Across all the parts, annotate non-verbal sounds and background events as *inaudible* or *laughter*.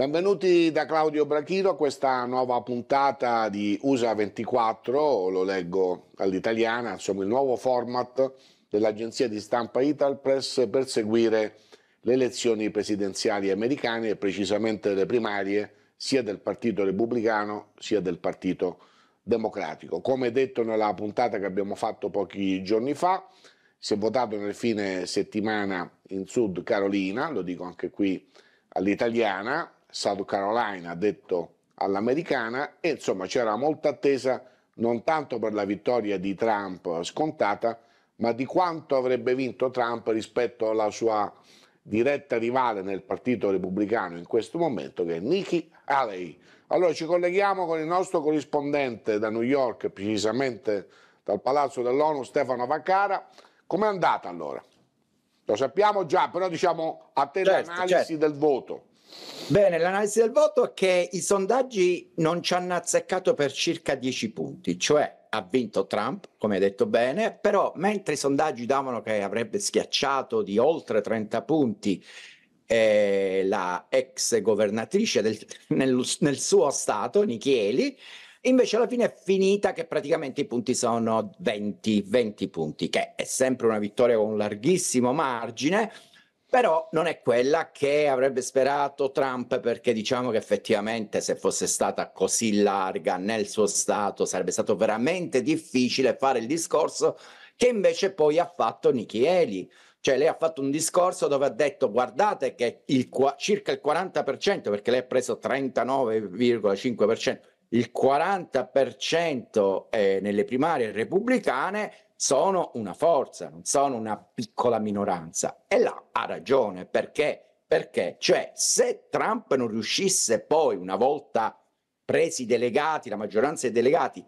Benvenuti da Claudio Brachiro a questa nuova puntata di USA 24, lo leggo all'italiana, insomma il nuovo format dell'agenzia di stampa Ital Press per seguire le elezioni presidenziali americane e precisamente le primarie sia del Partito Repubblicano sia del Partito Democratico. Come detto nella puntata che abbiamo fatto pochi giorni fa, si è votato nel fine settimana in Sud Carolina, lo dico anche qui all'italiana, South Carolina, detto all'americana, e insomma c'era molta attesa non tanto per la vittoria di Trump scontata, ma di quanto avrebbe vinto Trump rispetto alla sua diretta rivale nel partito repubblicano in questo momento che è Nikki Haley. Allora ci colleghiamo con il nostro corrispondente da New York, precisamente dal Palazzo dell'ONU, Stefano Vaccara. Com'è andata allora? Lo sappiamo già, però diciamo a te certo, l'analisi certo. del voto. Bene, l'analisi del voto è che i sondaggi non ci hanno azzeccato per circa 10 punti, cioè ha vinto Trump, come hai detto bene, però mentre i sondaggi davano che avrebbe schiacciato di oltre 30 punti eh, la ex governatrice del, *laughs* nel, nel suo stato, Nichieli, Invece alla fine è finita che praticamente i punti sono 20, 20 punti, che è sempre una vittoria con un larghissimo margine, però non è quella che avrebbe sperato Trump perché diciamo che effettivamente se fosse stata così larga nel suo stato sarebbe stato veramente difficile fare il discorso che invece poi ha fatto Nikki Haley. Cioè lei ha fatto un discorso dove ha detto guardate che il, circa il 40%, perché lei ha preso 39,5%, il 40% eh, nelle primarie repubblicane sono una forza, non sono una piccola minoranza. E là ha ragione, perché? Perché, cioè, se Trump non riuscisse poi, una volta presi i delegati, la maggioranza dei delegati,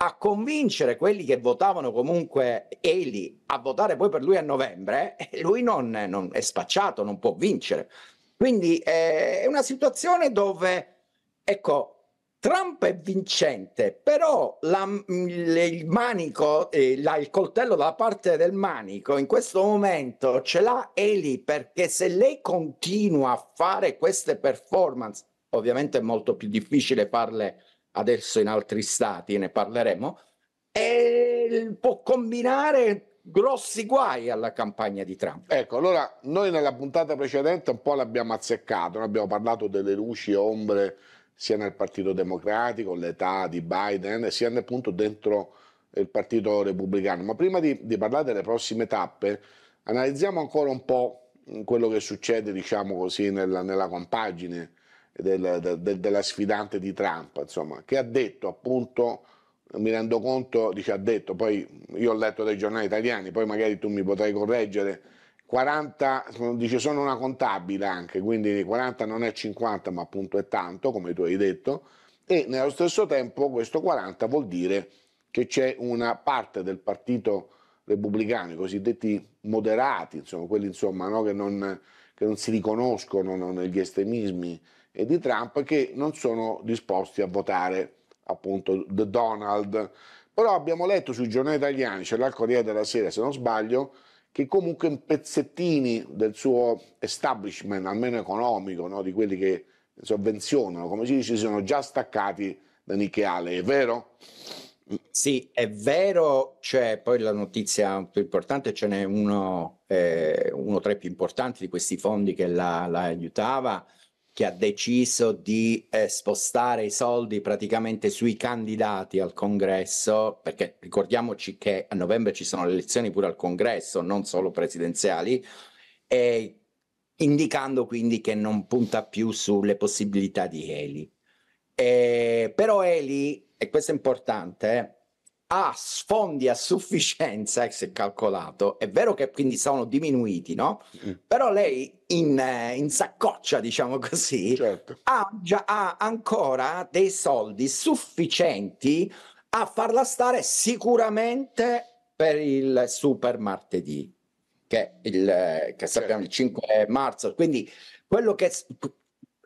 a convincere quelli che votavano comunque Eli a votare poi per lui a novembre, eh, lui non, non è spacciato, non può vincere. Quindi eh, è una situazione dove, ecco, Trump è vincente, però la, il manico, eh, il coltello dalla parte del manico in questo momento ce l'ha Eli perché se lei continua a fare queste performance, ovviamente è molto più difficile farle adesso in altri stati, ne parleremo, e può combinare grossi guai alla campagna di Trump. Ecco, allora noi nella puntata precedente un po' l'abbiamo azzeccato, noi abbiamo parlato delle luci e ombre sia nel Partito Democratico, l'età di Biden, sia appunto dentro il Partito Repubblicano. Ma prima di, di parlare delle prossime tappe, analizziamo ancora un po' quello che succede, diciamo così, nella, nella compagine del, del, della sfidante di Trump, insomma, che ha detto appunto, mi rendo conto, dice ha detto, poi io ho letto dai giornali italiani, poi magari tu mi potrai correggere, 40, dice sono una contabile anche, quindi 40 non è 50 ma appunto è tanto, come tu hai detto, e nello stesso tempo questo 40 vuol dire che c'è una parte del partito repubblicano, i cosiddetti moderati, insomma, quelli insomma, no, che, non, che, non, si riconoscono no, negli estremismi e di Trump, che non sono disposti a votare appunto The Donald. Però abbiamo letto sui giornali italiani, c'è cioè la Corriere della Sera se non sbaglio, che comunque pezzettini del suo establishment, almeno economico, no? di quelli che sovvenzionano, come si dice, sono già staccati da Nicheale, è vero? Sì, è vero, c'è poi la notizia più importante, ce n'è uno, eh, uno tra i più importanti di questi fondi che la, la aiutava, che ha deciso di eh, spostare i soldi praticamente sui candidati al congresso, perché ricordiamoci che a novembre ci sono le elezioni pure al congresso, non solo presidenziali, e indicando quindi che non punta più sulle possibilità di Eli. Eh, però Eli, e questo è importante, eh, ha sfondi a sufficienza, se calcolato, è vero che quindi sono diminuiti, no? Mm. Però lei in, eh, in, saccoccia, diciamo così, certo. ha, già, ha ancora dei soldi sufficienti a farla stare sicuramente per il super martedì, che, il, eh, che sappiamo il 5 certo. marzo. Quindi quello che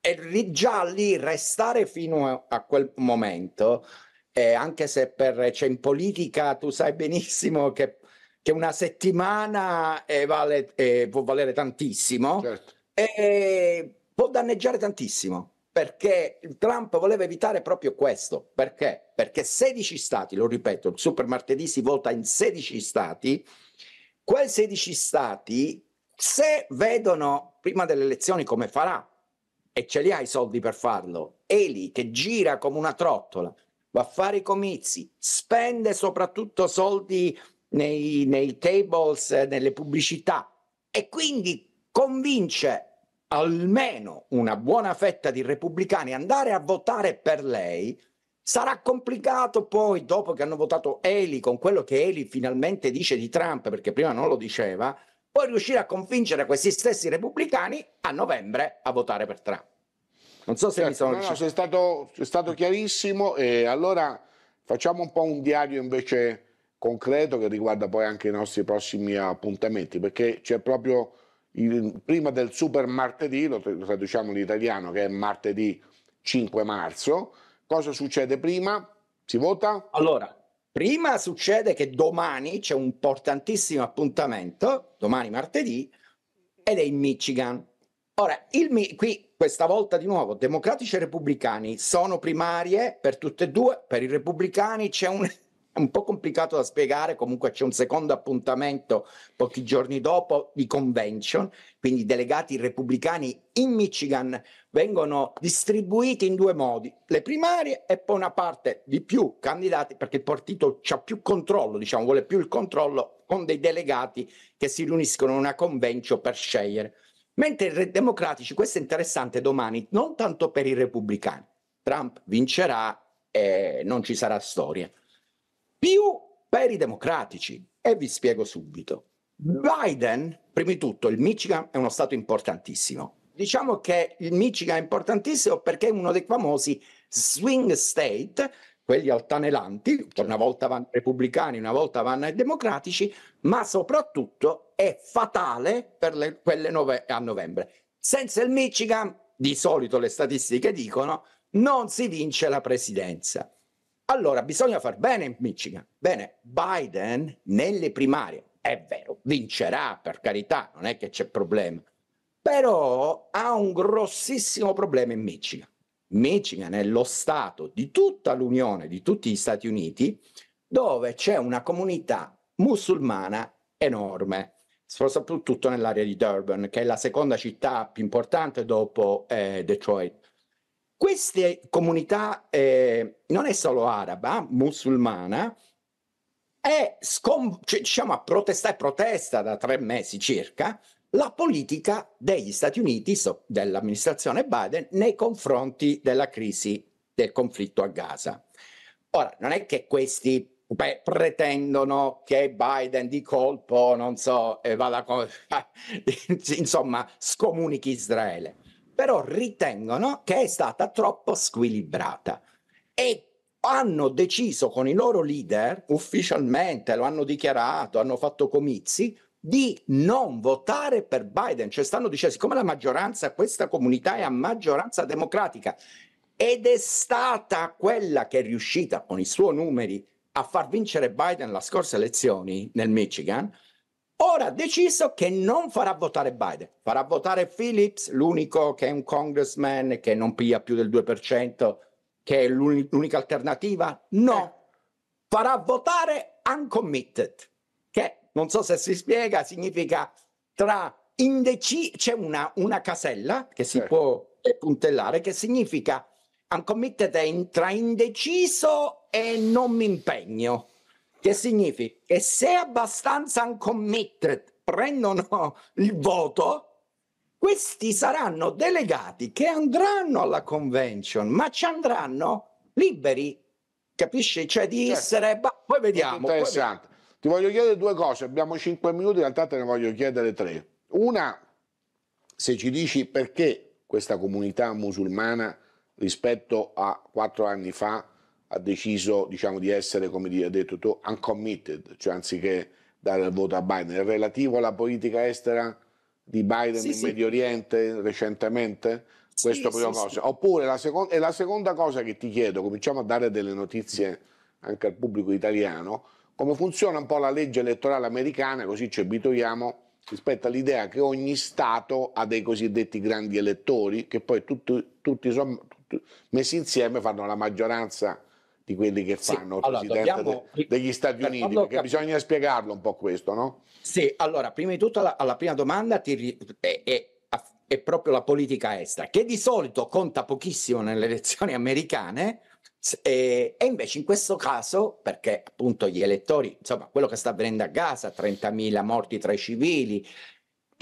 è già lì, restare fino a quel momento eh, anche se per, cioè in politica tu sai benissimo che, che una settimana eh, vale, eh, può valere tantissimo certo. e può danneggiare tantissimo perché Trump voleva evitare proprio questo. Perché? Perché 16 stati, lo ripeto, il Super Martedì si vota in 16 stati, quei 16 stati, se vedono prima delle elezioni come farà, e ce li ha i soldi per farlo, Eli che gira come una trottola, va a fare i comizi, spende soprattutto soldi nei, nei tables, eh, nelle pubblicità e quindi convince almeno una buona fetta di repubblicani andare a votare per lei, sarà complicato poi, dopo che hanno votato Eli, con quello che Eli finalmente dice di Trump, perché prima non lo diceva, poi riuscire a convincere questi stessi repubblicani a novembre a votare per Trump. Non so se certo, mi sono... No, no, diciamo- sei stato, sei stato chiarissimo e allora facciamo un po' un diario invece concreto che riguarda poi anche i nostri prossimi appuntamenti, perché c'è proprio il, prima del super martedì, lo traduciamo in italiano, che è martedì 5 marzo. Cosa succede prima? Si vota? Allora, prima succede che domani c'è un importantissimo appuntamento, domani martedì, ed è in Michigan. Ora, il, qui questa volta di nuovo democratici e repubblicani sono primarie per tutte e due, per i repubblicani c'è un è un po' complicato da spiegare, comunque c'è un secondo appuntamento pochi giorni dopo di convention, quindi i delegati repubblicani in Michigan vengono distribuiti in due modi, le primarie e poi una parte di più candidati perché il partito ha più controllo, diciamo, vuole più il controllo con dei delegati che si riuniscono in una convention per scegliere. Mentre i democratici, questo è interessante domani, non tanto per i repubblicani, Trump vincerà e non ci sarà storia, più per i democratici. E vi spiego subito. Biden, prima di tutto, il Michigan è uno stato importantissimo. Diciamo che il Michigan è importantissimo perché è uno dei famosi swing state, quelli altanelanti, una volta vanno repubblicani, una volta vanno democratici, ma soprattutto è fatale per le, quelle nove, a novembre. Senza il Michigan, di solito le statistiche dicono, non si vince la presidenza. Allora bisogna far bene in Michigan. Bene, Biden nelle primarie, è vero, vincerà per carità, non è che c'è problema, però ha un grossissimo problema in Michigan. Michigan è lo stato di tutta l'Unione, di tutti gli Stati Uniti, dove c'è una comunità musulmana enorme soprattutto nell'area di Durban, che è la seconda città più importante dopo eh, Detroit. Queste comunità eh, non è solo araba, musulmana, è scom- cioè, diciamo a protestare, protesta da tre mesi circa la politica degli Stati Uniti, so, dell'amministrazione Biden, nei confronti della crisi del conflitto a Gaza. Ora, non è che questi beh, pretendono che Biden di colpo, non so, eh, vada con... *laughs* insomma, scomunichi Israele. Però ritengono che è stata troppo squilibrata e hanno deciso con i loro leader, ufficialmente lo hanno dichiarato, hanno fatto comizi, di non votare per Biden. Cioè stanno dicendo, siccome la maggioranza, questa comunità è a maggioranza democratica ed è stata quella che è riuscita con i suoi numeri a far vincere Biden le scorse elezioni nel Michigan, ora ha deciso che non farà votare Biden, farà votare Phillips, l'unico che è un congressman che non piglia più del 2%, che è l'unica alternativa? No, eh. farà votare uncommitted, che non so se si spiega, significa tra indecisi, c'è una, una, casella che si certo. può puntellare che significa uncommitted è in, tra indeciso e non mi impegno. Che significa? Che se abbastanza uncommitted prendono il voto, questi saranno delegati che andranno alla convention, ma ci andranno liberi, capisci? Cioè di certo. essere... Bah, poi vediamo. Interessante. Poi... Ti voglio chiedere due cose, abbiamo cinque minuti, in realtà te ne voglio chiedere tre. Una, se ci dici perché questa comunità musulmana rispetto a quattro anni fa ha deciso diciamo, di essere, come ha detto tu, uncommitted, cioè anziché dare il voto a Biden. È relativo alla politica estera di Biden sì, in sì. Medio Oriente recentemente? Sì, Questo prima cosa. Oppure la, seco- la seconda cosa che ti chiedo, cominciamo a dare delle notizie anche al pubblico italiano, come funziona un po' la legge elettorale americana, così ci abituiamo rispetto all'idea che ogni Stato ha dei cosiddetti grandi elettori che poi tutti, tutti, somm- tutti messi insieme fanno la maggioranza di quelli che fanno sì, il allora, presidente dobbiamo... de, degli Stati Uniti, perché cap- bisogna spiegarlo un po' questo, no? Sì, allora, prima di tutto alla, alla prima domanda ti, è, è, è proprio la politica estera, che di solito conta pochissimo nelle elezioni americane, e, invece in questo caso, perché appunto gli elettori, insomma, quello che sta avvenendo a Gaza, 30.000 morti tra i civili,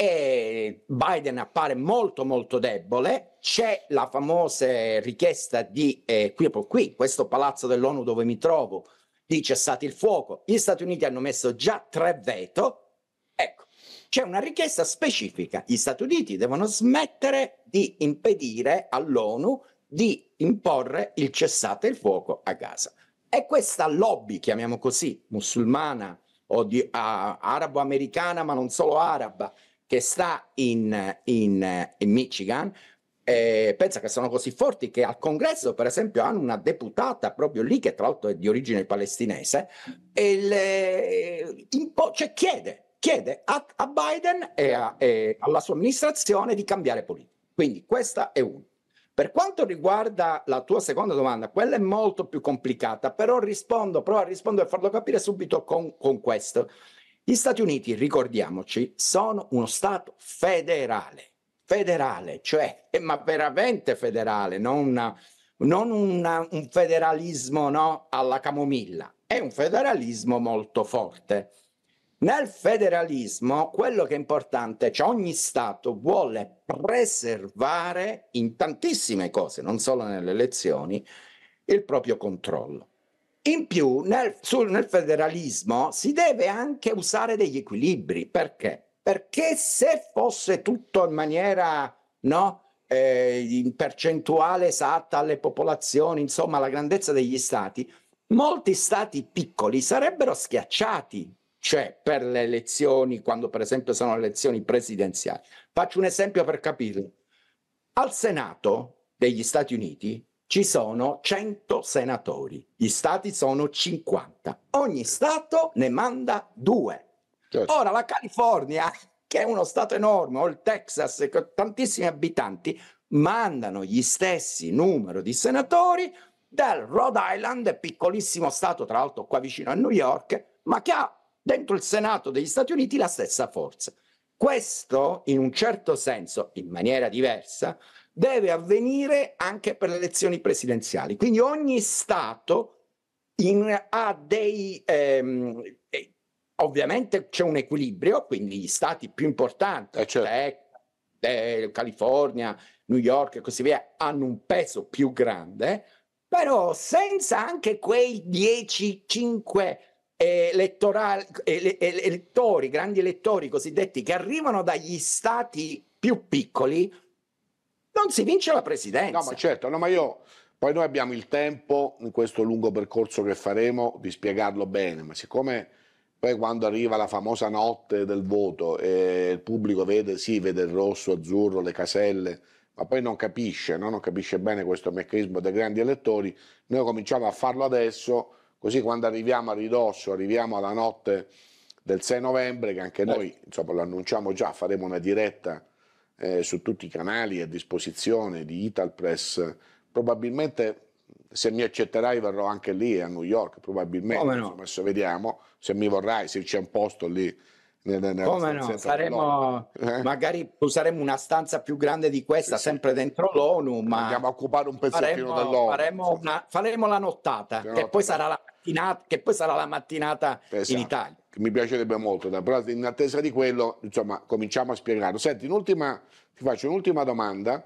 e Biden appare molto molto debole. C'è la famosa richiesta di eh, qui per qui, questo palazzo dell'ONU dove mi trovo, di cessate il fuoco. Gli Stati Uniti hanno messo già tre veto. Ecco, c'è una richiesta specifica. Gli Stati Uniti devono smettere di impedire all'ONU di imporre il cessate il fuoco a Gaza. E questa lobby, chiamiamo così, musulmana o di, uh, arabo-americana, ma non solo araba, che sta in, in, in Michigan, eh, pensa che sono così forti che al congresso, per esempio, hanno una deputata proprio lì, che tra l'altro è di origine palestinese, e le, po- cioè chiede, chiede a, a Biden e, a, e, alla sua amministrazione di cambiare politica. Quindi questa è una. Per quanto riguarda la tua seconda domanda, quella è molto più complicata, però rispondo, provo a rispondere e farlo capire subito con, con questo. Gli Stati Uniti, ricordiamoci, sono uno Stato federale, federale, cioè, eh, ma veramente federale, non, una, non una, un federalismo no, alla camomilla, è un federalismo molto forte. Nel federalismo quello che è importante, cioè ogni Stato vuole preservare in tantissime cose, non solo nelle elezioni, il proprio controllo. In più, nel, sul, nel federalismo si deve anche usare degli equilibri. Perché? Perché se fosse tutto in maniera no, eh, in percentuale esatta alle popolazioni, insomma, alla grandezza degli stati, molti stati piccoli sarebbero schiacciati, cioè per le elezioni, quando per esempio sono elezioni presidenziali. Faccio un esempio per capirlo. Al Senato degli Stati Uniti ci sono 100 senatori, gli stati sono 50, ogni stato ne manda due. Certo. Ora la California, che è uno stato enorme, o il Texas, con tantissimi abitanti, mandano gli stessi numero di senatori del Rhode Island, piccolissimo stato tra l'altro qua vicino a New York, ma che ha dentro il Senato degli Stati Uniti la stessa forza. Questo, in un certo senso, in maniera diversa, deve avvenire anche per le elezioni presidenziali. Quindi ogni Stato in, ha dei... Ehm, ovviamente c'è un equilibrio, quindi gli Stati più importanti, eh certo. Tech, cioè, California, New York e così via, hanno un peso più grande, però senza anche quei 10-5 eh, elettori, grandi elettori cosiddetti, che arrivano dagli Stati più piccoli, non si vince la presidenza. No, ma certo, no, ma io poi noi abbiamo il tempo in questo lungo percorso che faremo di spiegarlo bene, ma siccome poi quando arriva la famosa notte del voto e il pubblico vede, sì, vede il rosso, azzurro, le caselle, ma poi non capisce, no? non capisce bene questo meccanismo dei grandi elettori, noi cominciamo a farlo adesso, così quando arriviamo a ridosso, arriviamo alla notte del 6 novembre, che anche eh. noi insomma, lo annunciamo già, faremo una diretta eh, su tutti i canali a disposizione di Italpress, Probabilmente se mi accetterai verrò anche lì a New York, probabilmente. No. Insomma, adesso vediamo se mi vorrai, se c'è un posto lì. Nella Come no, saremo, eh? magari useremo una stanza più grande di questa, sì, sempre dentro l'ONU, ma andiamo a occupare un pezzettino faremo, dell'ONU. Faremo, una, faremo la nottata, che poi sarà la mattinata, che poi sarà la mattinata esatto. in Italia che mi piacerebbe molto, però in attesa di quello, insomma, cominciamo a spiegarlo. Senti, ti faccio un'ultima domanda,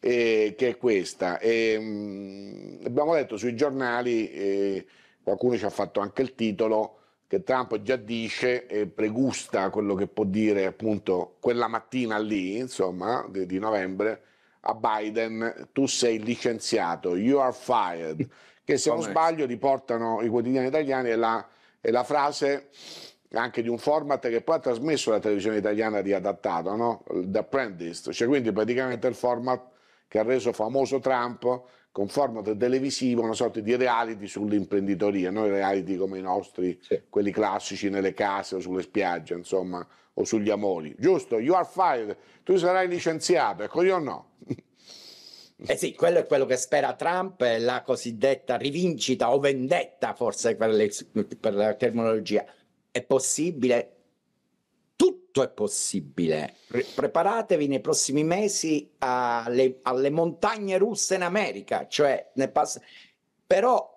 eh, che è questa. Eh, abbiamo letto sui giornali, eh, qualcuno ci ha fatto anche il titolo, che Trump già dice e pregusta quello che può dire appunto quella mattina lì, insomma, di, di novembre, a Biden, tu sei licenziato, you are fired, che se non sbaglio riportano i quotidiani italiani è la è la frase anche di un format che poi ha trasmesso la televisione italiana riadattato, no? The Apprentice, cioè quindi praticamente il format che ha reso famoso Trump con format televisivo, una sorta di reality sull'imprenditoria, no? reality come i nostri, sì. quelli classici nelle case o sulle spiagge, insomma, o sugli amori. Giusto? You are fired, tu sarai licenziato, ecco io no. Eh sì, quello è quello che spera Trump, la cosiddetta rivincita o vendetta, forse per, le, per la terminologia. È possibile? Tutto è possibile. Re- preparatevi nei prossimi mesi alle, alle, montagne russe in America, cioè ne pass- però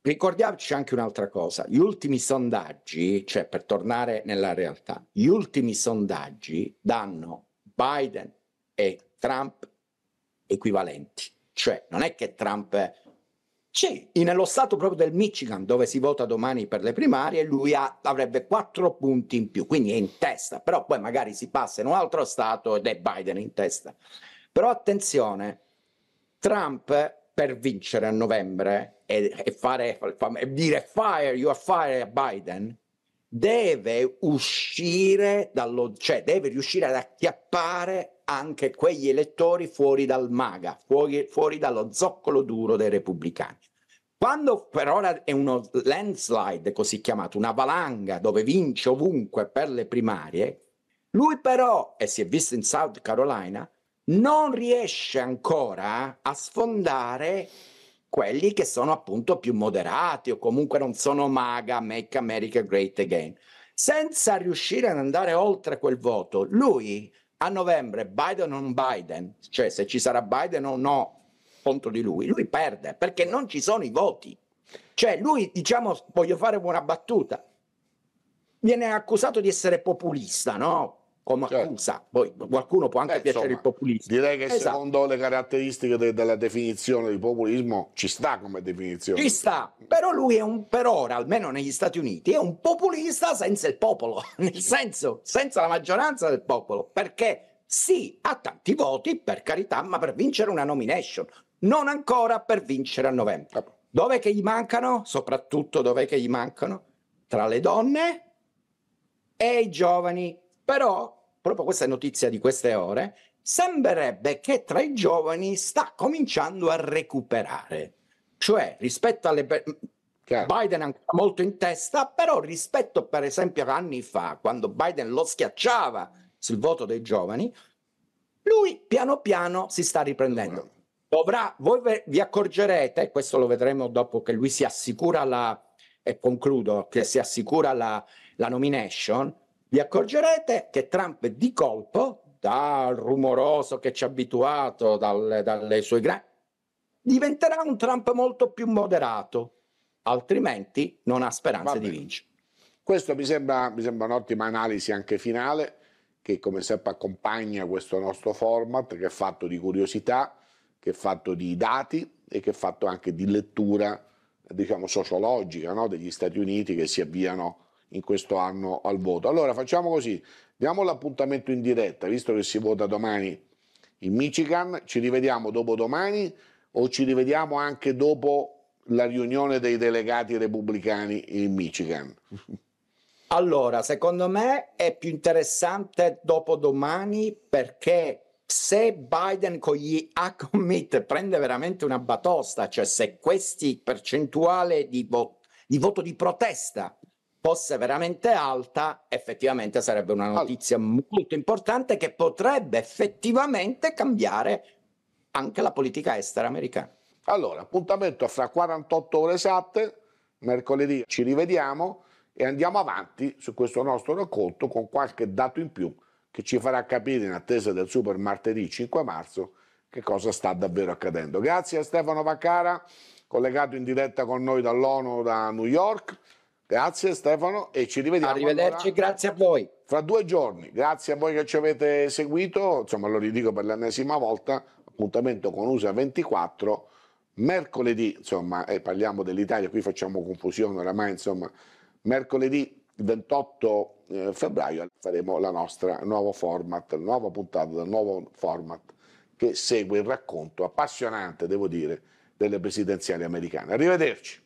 ricordiamoci anche un'altra cosa, gli ultimi sondaggi, cioè per tornare nella realtà, gli ultimi sondaggi danno Biden e Trump equivalenti. Cioè, non è che Trump... Sì, nello stato proprio del Michigan, dove si vota domani per le primarie, lui ha, avrebbe quattro punti in più, quindi è in testa, però poi magari si passa in un altro stato ed è Biden in testa. Però attenzione, Trump per vincere a novembre e, e, fare, e dire fire, you are fire a Biden, deve uscire dallo, cioè deve riuscire ad acchiappare anche quegli elettori fuori dal maga, fuori, fuori dallo zoccolo duro dei repubblicani. Quando per ora è uno landslide così chiamato, una valanga dove vince ovunque per le primarie, lui però, e si è visto in South Carolina, non riesce ancora a sfondare quelli che sono appunto più moderati o comunque non sono maga, make America great again. Senza riuscire ad andare oltre quel voto, lui a novembre Biden o non Biden, cioè se ci sarà Biden o no contro di lui, lui perde perché non ci sono i voti. Cioè lui, diciamo, voglio fare una battuta, viene accusato di essere populista, no? come certo. accusa. Poi qualcuno può anche Beh, piacere insomma, il populismo. Direi che esatto. secondo le caratteristiche de- della definizione di populismo ci sta come definizione. Ci sta, però lui è un, per ora, almeno negli Stati Uniti, è un populista senza il popolo, *laughs* nel senso senza la maggioranza del popolo, perché sì, ha tanti voti, per carità, ma per vincere una nomination, non ancora per vincere a novembre. Ah. Dov'è che gli mancano? Soprattutto dov'è che gli mancano? Tra le donne e i giovani però, proprio questa notizia di queste ore, sembrerebbe che tra i giovani sta cominciando a recuperare. Cioè, rispetto alle... Chiaro. Biden è ancora molto in testa, però rispetto per esempio a anni fa, quando Biden lo schiacciava sul voto dei giovani, lui piano piano si sta riprendendo. Dovrà, voi vi accorgerete, questo lo vedremo dopo che lui si assicura la, e concludo, che si assicura la, la nomination, vi accorgerete che Trump di colpo, dal rumoroso che ci ha abituato dalle, dalle sue grandi, diventerà un Trump molto più moderato, altrimenti non ha speranze di vincere. Questo mi sembra, mi sembra un'ottima analisi anche finale, che come sempre accompagna questo nostro format, che è fatto di curiosità, che è fatto di dati e che è fatto anche di lettura, diciamo, sociologica no? degli Stati Uniti che si avviano in questo anno al voto. Allora facciamo così, diamo l'appuntamento in diretta, visto che si vota domani in Michigan, ci rivediamo dopo domani o ci rivediamo anche dopo la riunione dei delegati repubblicani in Michigan? Allora, secondo me è più interessante dopo domani perché se Biden con gli A-commit prende veramente una batosta, cioè se questi percentuale di, vo- di voto di protesta fosse veramente alta, effettivamente sarebbe una notizia molto importante che potrebbe effettivamente cambiare anche la politica estera americana. Allora, appuntamento fra 48 ore esatte, mercoledì ci rivediamo e andiamo avanti su questo nostro racconto con qualche dato in più che ci farà capire in attesa del super martedì 5 marzo che cosa sta davvero accadendo. Grazie a Stefano Vaccara, collegato in diretta con noi dall'ONU da New York. Grazie Stefano e ci rivediamo. Arrivederci, allora grazie a voi. Fra due giorni, grazie a voi che ci avete seguito, insomma lo ridico per l'ennesima volta, appuntamento con USA 24, mercoledì, insomma, e eh, parliamo dell'Italia, qui facciamo confusione oramai, insomma, mercoledì 28 eh, febbraio faremo la nostra nuovo format, nuova puntata del nuovo format che segue il racconto appassionante, devo dire, delle presidenziali americane. Arrivederci.